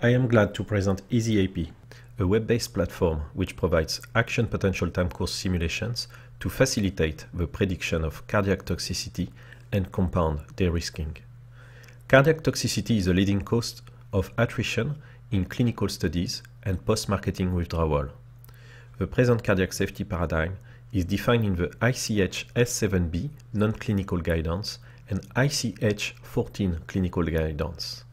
I am glad to present EasyAP, a web-based platform which provides action potential time course simulations to facilitate the prediction of cardiac toxicity and compound de-risking. Cardiac toxicity is a leading cause of attrition in clinical studies and post-marketing withdrawal. The present cardiac safety paradigm is defined in the ICH S7B non-clinical guidance and ICH 14 clinical guidance.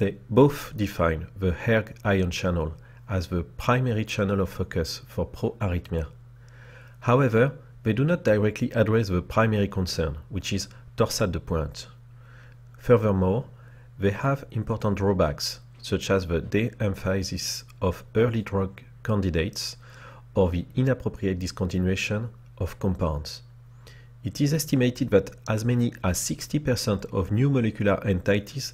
They both define the HERG ion channel as the primary channel of focus for proarrhythmia. However, they do not directly address the primary concern, which is dorsal de pointe. Furthermore, they have important drawbacks, such as the de-emphasis of early drug candidates or the inappropriate discontinuation of compounds. It is estimated that as many as 60% of new molecular entities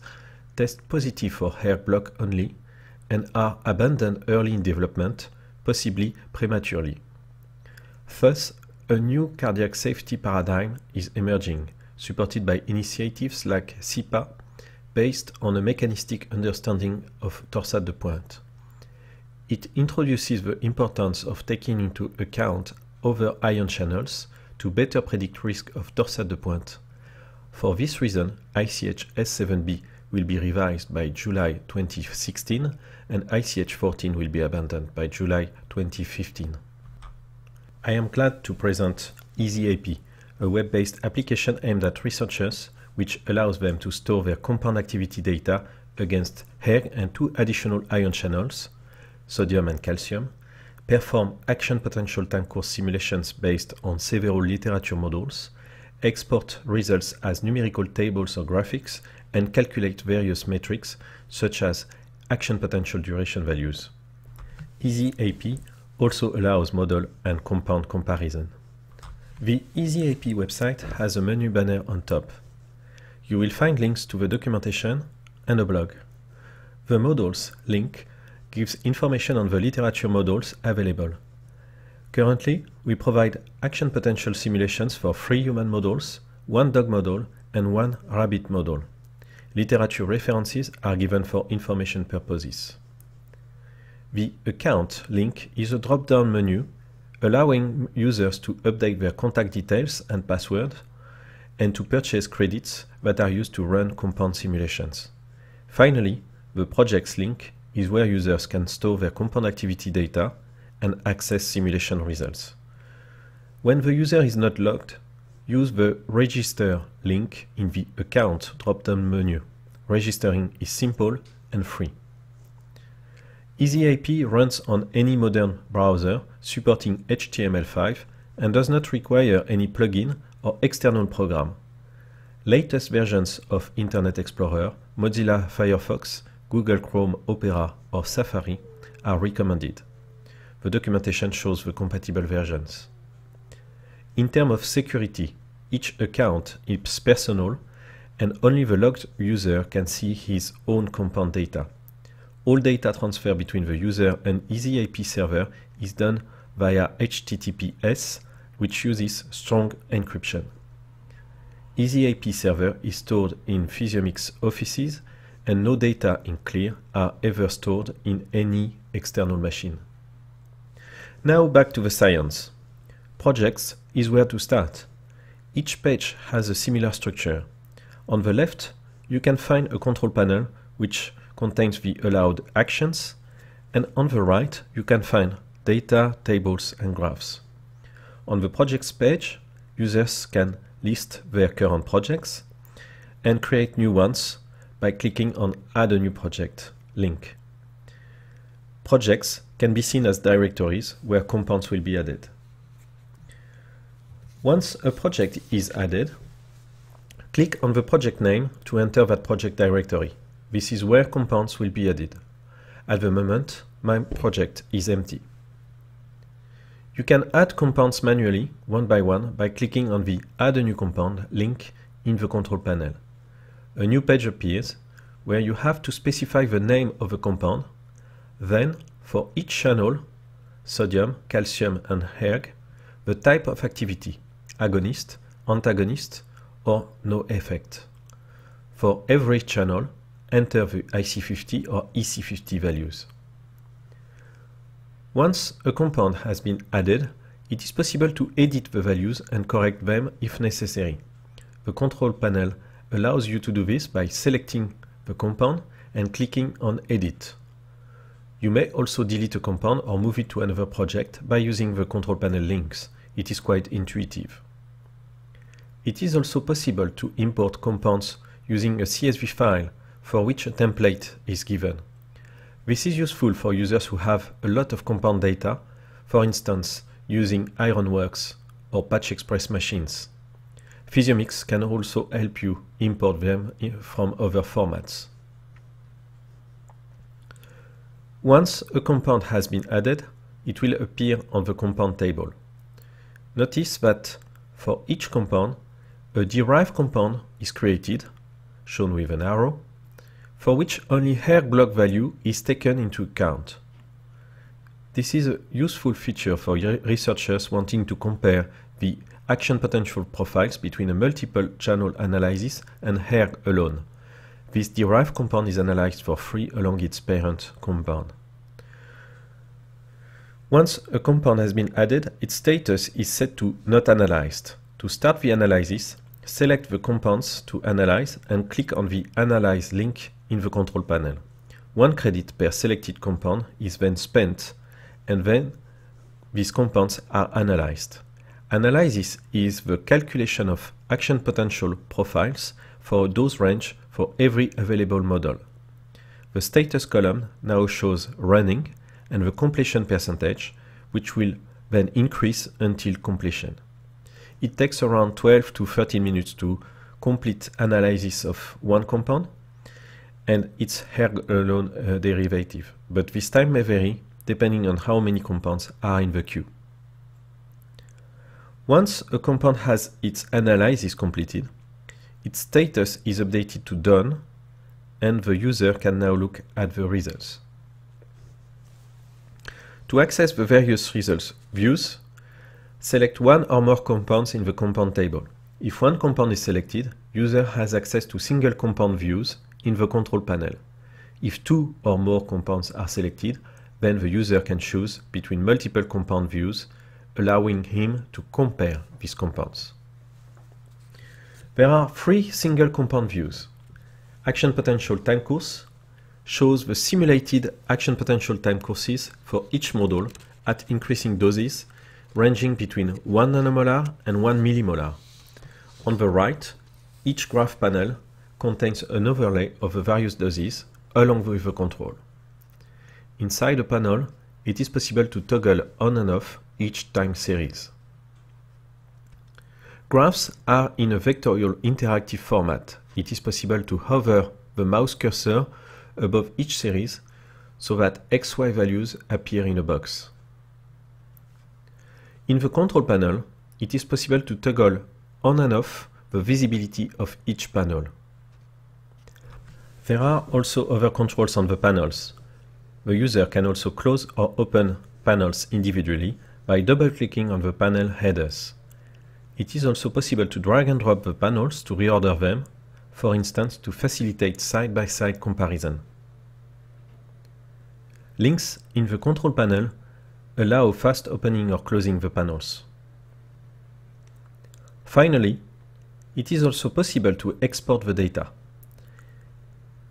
test positive for hair block only and are abandoned early in development, possibly prematurely. Thus, a new cardiac safety paradigm is emerging, supported by initiatives like SIPA, based on a mechanistic understanding of torsade de pointe. It introduces the importance of taking into account other ion channels to better predict risk of torsade de pointe. For this reason, ICH S7B will be revised by July 2016 and ICH 14 will be abandoned by July 2015. I am glad to present EasyAP, a web-based application aimed at researchers which allows them to store their compound activity data against hair and two additional ion channels, sodium and calcium, perform action potential time course simulations based on several literature models, export results as numerical tables or graphics, and calculate various metrics such as action potential duration values. EasyAP also allows model and compound comparison. The EasyAP website has a menu banner on top. You will find links to the documentation and a blog. The models link gives information on the literature models available. Currently, we provide action potential simulations for three human models, one dog model, and one rabbit model literature references are given for information purposes. The Account link is a drop-down menu allowing users to update their contact details and password and to purchase credits that are used to run compound simulations. Finally, the Projects link is where users can store their compound activity data and access simulation results. When the user is not logged, use the register link in the account drop-down menu. Registering is simple and free. EasyIP runs on any modern browser supporting HTML5 and does not require any plugin or external program. Latest versions of Internet Explorer, Mozilla Firefox, Google Chrome Opera or Safari are recommended. The documentation shows the compatible versions. In terms of security, each account is personal and only the logged user can see his own compound data. All data transfer between the user and EasyIP server is done via HTTPS, which uses strong encryption. EasyIP server is stored in Physiomix offices and no data in Clear are ever stored in any external machine. Now back to the science. Projects is where to start. Each page has a similar structure. On the left, you can find a control panel which contains the allowed actions, and on the right, you can find data, tables, and graphs. On the projects page, users can list their current projects and create new ones by clicking on Add a new project link. Projects can be seen as directories where compounds will be added. Once a project is added, click on the project name to enter that project directory. This is where compounds will be added. At the moment, my project is empty. You can add compounds manually, one by one, by clicking on the Add a new compound link in the control panel. A new page appears where you have to specify the name of the compound. Then, for each channel, sodium, calcium and erg, the type of activity, agonist, antagonist, or no effect. For every channel, enter the IC50 or EC50 values. Once a compound has been added, it is possible to edit the values and correct them if necessary. The control panel allows you to do this by selecting the compound and clicking on Edit. You may also delete a compound or move it to another project by using the control panel links. It is quite intuitive. It is also possible to import compounds using a CSV file for which a template is given. This is useful for users who have a lot of compound data, for instance using Ironworks or Patch Express machines. Physiomix can also help you import them from other formats. Once a compound has been added, it will appear on the compound table. Notice that for each compound, a derived compound is created, shown with an arrow, for which only hair block value is taken into account. This is a useful feature for researchers wanting to compare the action potential profiles between a multiple channel analysis and hair alone. This derived compound is analyzed for free along its parent compound. Once a compound has been added, its status is set to not analyzed. To start the analysis, Select the compounds to analyze and click on the Analyze link in the control panel. One credit per selected compound is then spent and then these compounds are analyzed. Analysis is the calculation of action potential profiles for a dose range for every available model. The status column now shows running and the completion percentage, which will then increase until completion it takes around 12 to 13 minutes to complete analysis of one compound and its erg alone uh, derivative. But this time may vary depending on how many compounds are in the queue. Once a compound has its analysis completed, its status is updated to done and the user can now look at the results. To access the various results views, Select one or more compounds in the compound table. If one compound is selected, user has access to single compound views in the control panel. If two or more compounds are selected, then the user can choose between multiple compound views, allowing him to compare these compounds. There are three single compound views. Action potential time course shows the simulated action potential time courses for each model at increasing doses ranging between 1 nanomolar and 1 millimolar. On the right, each graph panel contains an overlay of the various doses along with the control. Inside a panel, it is possible to toggle on and off each time series. Graphs are in a vectorial interactive format. It is possible to hover the mouse cursor above each series so that XY values appear in a box. In the control panel, it is possible to toggle on and off the visibility of each panel. There are also other controls on the panels. The user can also close or open panels individually by double-clicking on the panel headers. It is also possible to drag and drop the panels to reorder them, for instance to facilitate side-by-side -side comparison. Links in the control panel allow fast opening or closing the panels. Finally, it is also possible to export the data.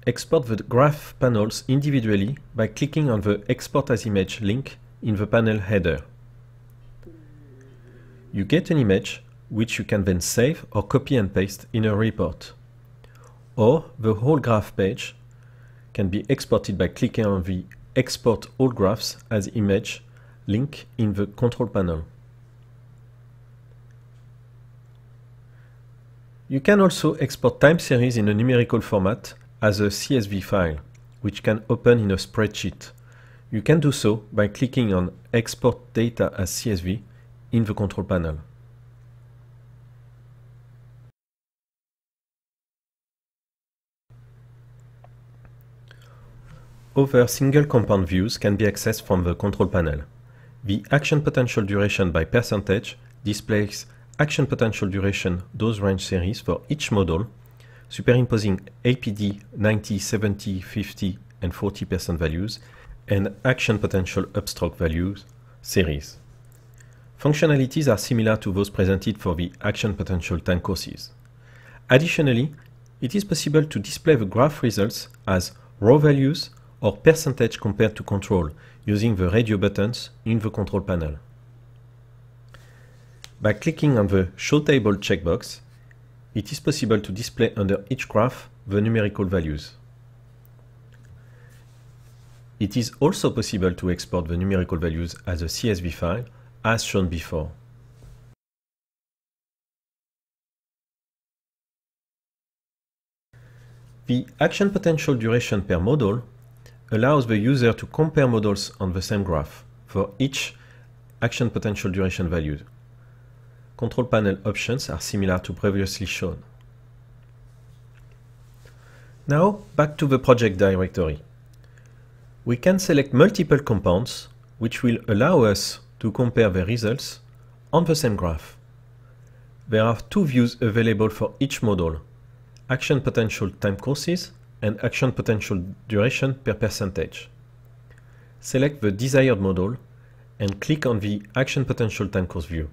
Export the graph panels individually by clicking on the Export as Image link in the panel header. You get an image which you can then save or copy and paste in a report. Or the whole graph page can be exported by clicking on the Export All Graphs as Image link in the control panel. You can also export time series in a numerical format as a CSV file, which can open in a spreadsheet. You can do so by clicking on Export Data as CSV in the control panel. Other single compound views can be accessed from the control panel. The action potential duration by percentage displays action potential duration dose range series for each model, superimposing APD 90, 70, 50, and 40% values, and action potential upstroke values series. Functionalities are similar to those presented for the action potential time courses. Additionally, it is possible to display the graph results as raw values or percentage compared to control using the radio buttons in the control panel. By clicking on the Show Table checkbox, it is possible to display under each graph the numerical values. It is also possible to export the numerical values as a CSV file, as shown before. The action potential duration per model allows the user to compare models on the same graph for each action potential duration value. Control panel options are similar to previously shown. Now back to the project directory. We can select multiple compounds which will allow us to compare the results on the same graph. There are two views available for each model, action potential time courses and action potential duration per percentage. Select the desired model and click on the action potential time course view.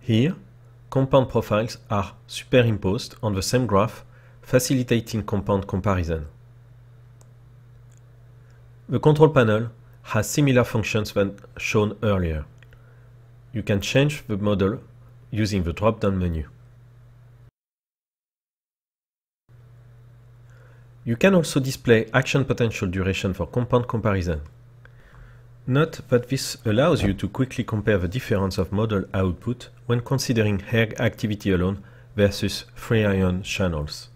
Here, compound profiles are superimposed on the same graph, facilitating compound comparison. The control panel has similar functions than shown earlier. You can change the model using the drop-down menu. You can also display action potential duration for compound comparison. Note that this allows you to quickly compare the difference of model output when considering hair activity alone versus free ion channels.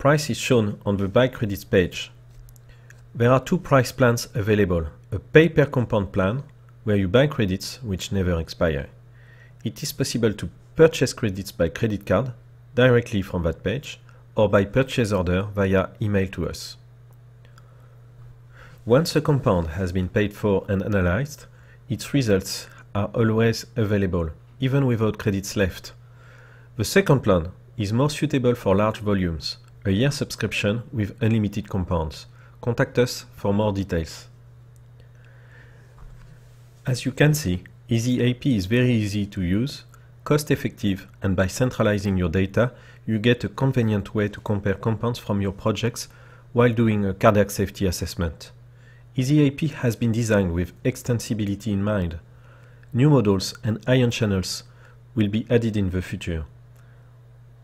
Price is shown on the buy credits page. There are two price plans available, a pay-per-compound plan, where you buy credits which never expire. It is possible to purchase credits by credit card directly from that page or by purchase order via email to us. Once a compound has been paid for and analyzed, its results are always available, even without credits left. The second plan is more suitable for large volumes, a year subscription with unlimited compounds. Contact us for more details. As you can see, EasyAP is very easy to use, cost effective, and by centralizing your data, you get a convenient way to compare compounds from your projects while doing a cardiac safety assessment. EasyAP has been designed with extensibility in mind. New models and ion channels will be added in the future.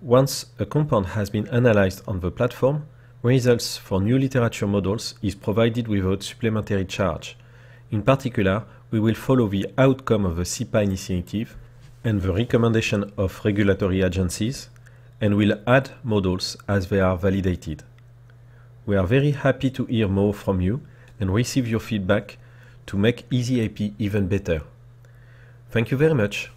Once a compound has been analyzed on the platform, results for new literature models is provided without supplementary charge. In particular, we will follow the outcome of the SIPA initiative and the recommendation of regulatory agencies, and will add models as they are validated. We are very happy to hear more from you and receive your feedback to make EasyAP even better. Thank you very much.